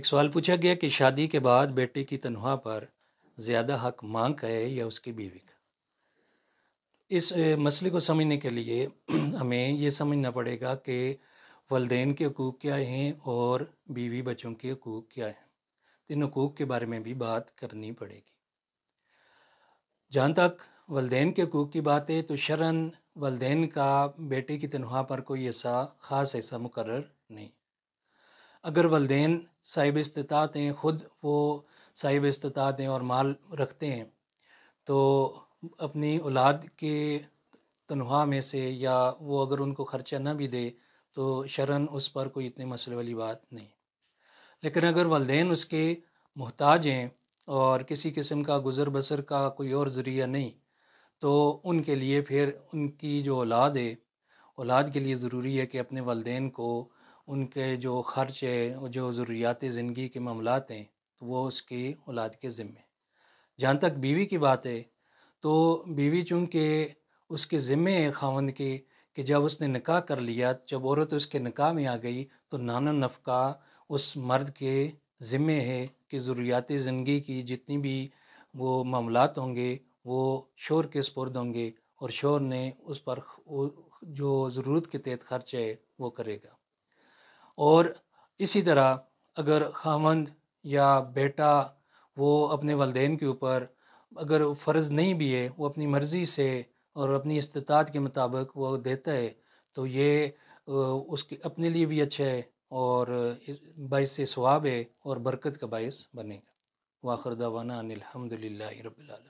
एक सवाल पूछा गया कि शादी के बाद बेटे की तनख्वाह पर ज़्यादा हक माँ का है या उसकी बीवी का इस मसले को समझने के लिए हमें ये समझना पड़ेगा कि वालदेन के हकूक़ क्या हैं और बीवी बच्चों के हकूक़ क्या हैं तो इन हकूक़ के बारे में भी बात करनी पड़ेगी जहाँ तक वालदेन के हकूक़ की बात है तो शरण वालदेन का बेटे की तनख्वाह पर कोई ऐसा ख़ास ऐसा मुकर नहीं अगर वालदेन साहिब इस्तात हैं ख़ुद वो साहिब इस्तात हैं और माल रखते हैं तो अपनी औलाद के तनख्वाह में से या वो अगर उनको ख़र्चा ना भी दे तो शरण उस पर कोई इतने मसले वाली बात नहीं लेकिन अगर वालदेन उसके मोहताज हैं और किसी किस्म का गुज़र बसर का कोई और ज़रिया नहीं तो उनके लिए फिर उनकी जो औलाद है औलाद के लिए ज़रूरी है कि अपने वालदेन को उनके जो ख़र्च है और जो ज़रूरियात ज़िंदगी के मामलात हैं तो वो उसकी औलाद के ज़िम्मे जहाँ तक बीवी की बात है तो बीवी चूँकि उसके ज़िम्मे है खावंद के कि जब उसने निकाह कर लिया जब औरत उसके निकाह में आ गई तो नाना नफका उस मर्द के ज़िम्मे है कि ज़रूरियात ज़िंदगी की जितनी भी वो मामलात होंगे वो शोर के स्पुरद होंगे और शोर ने उस पर जो ज़रूरत के तहत खर्च है वो करेगा और इसी तरह अगर खामंद या बेटा वो अपने वालदेन के ऊपर अगर फ़र्ज़ नहीं भी है वो अपनी मर्ज़ी से और अपनी इस्तात के मुताबिक वो देता है तो ये उसके अपने लिए भी अच्छा है और बायस से स्वाब है और बरकत का बायस बनेगा वाखर दावाना अनिलहमदिल्ला रबालम